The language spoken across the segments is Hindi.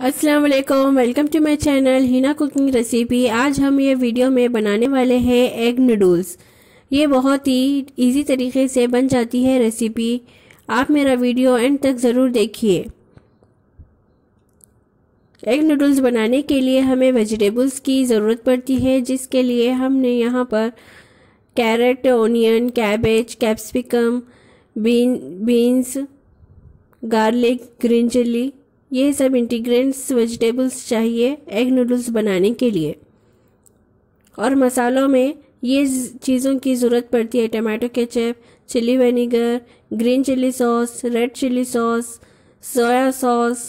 Aslam welcome to my channel Hina cooking recipe आज हम ये वीडियो में बनाने वाले हैं एग नूडल्स ये बहुत ही इजी तरीके से बन जाती है रेसिपी आप मेरा वीडियो एंड तक ज़रूर देखिए एग नूडल्स बनाने के लिए हमें वेजिटेबल्स की ज़रूरत पड़ती है जिसके लिए हमने यहाँ पर carrot onion cabbage capsicum bean beans garlic green chilli ये सब इंटीग्रेंट्स वेजिटेबल्स चाहिए एग नूडल्स बनाने के लिए और मसालों में ये चीज़ों की ज़रूरत पड़ती है tomato ketchup chilli vinegar green chilli sauce red chilli sauce soya sauce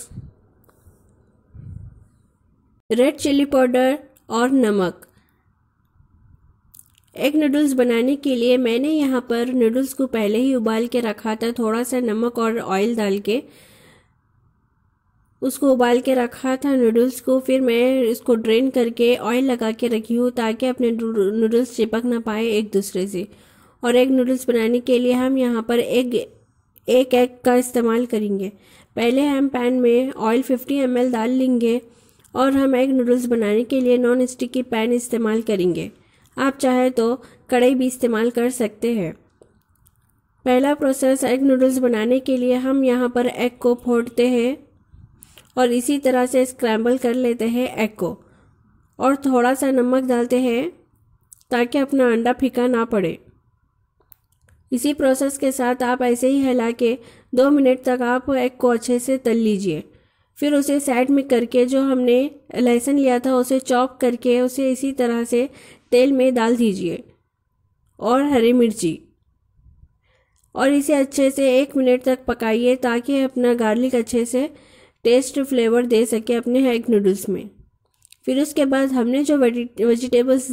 red chilli powder और नमक एग नूडल्स बनाने के लिए मैंने यहाँ पर नूडल्स को पहले ही उबाल के रखा था थोड़ा सा नमक और ऑयल डाल के उसको उबाल के रखा था नूडल्स को फिर मैं इसको ड्रेन करके ऑयल लगा के रखी हूँ ताकि अपने नूडल्स चिपक ना पाए एक दूसरे से और एग नूडल्स बनाने के लिए हम यहाँ पर एग एक एग का इस्तेमाल करेंगे पहले हम पैन में ऑयल 50 एम डाल लेंगे और हम एग नूडल्स बनाने के लिए नॉन स्टिक की पैन इस्तेमाल करेंगे आप चाहे तो कढ़ाई भी इस्तेमाल कर सकते हैं पहला प्रोसेस एग नूडल्स बनाने के लिए हम यहाँ पर एग को फोड़ते हैं और इसी तरह से स्क्रैम्बल कर लेते हैं एग को और थोड़ा सा नमक डालते हैं ताकि अपना अंडा फीका ना पड़े इसी प्रोसेस के साथ आप ऐसे ही हिला के दो मिनट तक आप एग को अच्छे से तल लीजिए फिर उसे साइड में करके जो हमने लहसुन लिया था उसे चॉप करके उसे इसी तरह से तेल में डाल दीजिए और हरी मिर्ची और इसे अच्छे से एक मिनट तक पकाइए ताकि अपना गार्लिक अच्छे से टेस्ट फ्लेवर दे सके अपने एग नूडल्स में फिर उसके बाद हमने जो वेजिटेबल्स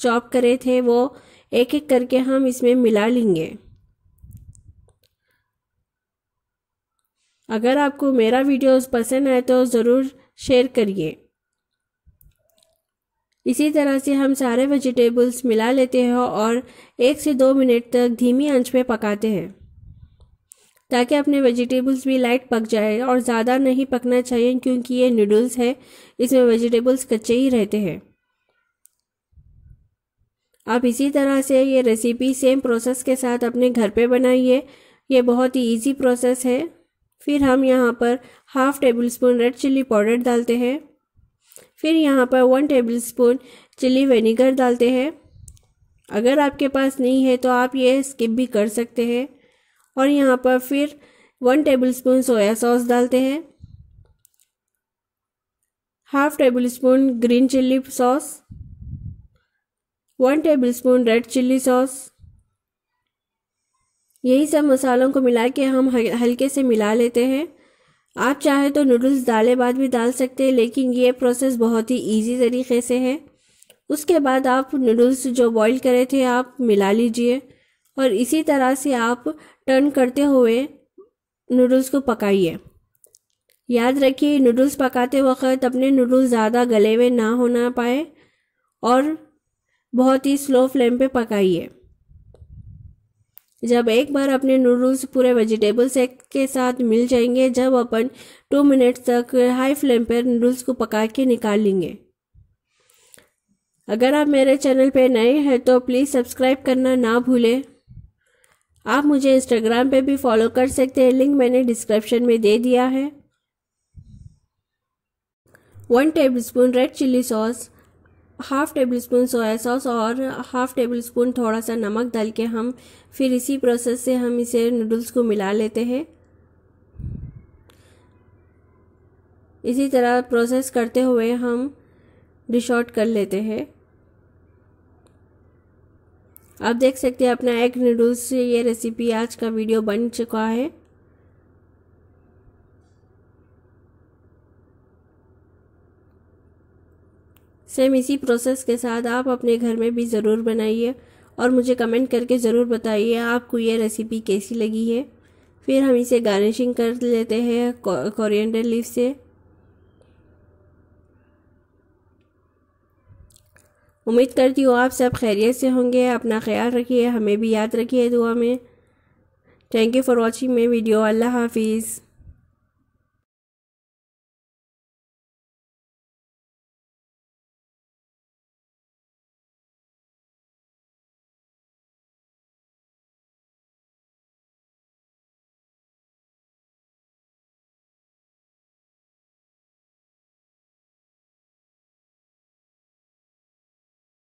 चॉप करे थे वो एक एक करके हम इसमें मिला लेंगे अगर आपको मेरा वीडियोस पसंद आए तो ज़रूर शेयर करिए इसी तरह से हम सारे वेजिटेबल्स मिला लेते हैं और एक से दो मिनट तक धीमी आंच पे पकाते हैं ताकि अपने वेजिटेबल्स भी लाइट पक जाए और ज़्यादा नहीं पकना चाहिए क्योंकि ये नूडल्स है इसमें वेजिटेबल्स कच्चे ही रहते हैं आप इसी तरह से ये रेसिपी सेम प्रोसेस के साथ अपने घर पे बनाइए ये बहुत ही इजी प्रोसेस है फिर हम यहाँ पर half tablespoon red chilli powder डालते हैं फिर यहाँ पर one tablespoon chilli vinegar डालते हैं अगर आपके पास नहीं है तो आप ये स्किप भी कर सकते हैं और यहाँ पर फिर वन टेबलस्पून सोया सॉस डालते हैं half tablespoon green chilli sauce one tablespoon red chilli sauce यही सब मसालों को मिला के हम हल्के से मिला लेते हैं आप चाहे तो नूडल्स डाले बाद भी डाल सकते हैं लेकिन ये प्रोसेस बहुत ही इजी तरीके से है उसके बाद आप नूडल्स जो बॉईल करे थे आप मिला लीजिए और इसी तरह से आप टर्न करते हुए नूडल्स को पकाइए याद रखिए नूडल्स पकाते वक्त अपने नूडल्स ज़्यादा गले हुए ना होना पाए और बहुत ही स्लो फ्लेम पे पकाइए जब एक बार अपने नूडल्स पूरे वेजिटेबल सेक के साथ मिल जाएंगे जब अपन टू मिनट तक हाई फ्लेम पर नूडल्स को पका के निकाल लेंगे अगर आप मेरे चैनल पे नए हैं तो प्लीज़ सब्सक्राइब करना ना भूलें आप मुझे इंस्टाग्राम पे भी फॉलो कर सकते हैं लिंक मैंने डिस्क्रिप्शन में दे दिया है one tablespoon red chilli sauce half tablespoon soya sauce और हाफ टेबल स्पून थोड़ा सा नमक डाल के हम फिर इसी प्रोसेस से हम इसे नूडल्स को मिला लेते हैं इसी तरह प्रोसेस करते हुए हम डिश आउट कर लेते हैं आप देख सकते हैं अपना एग नूडल्स से ये रेसिपी आज का वीडियो बन चुका है सेम इसी प्रोसेस के साथ आप अपने घर में भी ज़रूर बनाइए और मुझे कमेंट करके ज़रूर बताइए आपको ये रेसिपी कैसी लगी है फिर हम इसे गार्निशिंग कर लेते हैं कोरिएंडर लीव से उम्मीद करती हूँ आप सब खैरियत से होंगे अपना ख्याल रखिए हमें भी याद रखिए दुआ में thank you for watching my video अल्लाह हाफिज़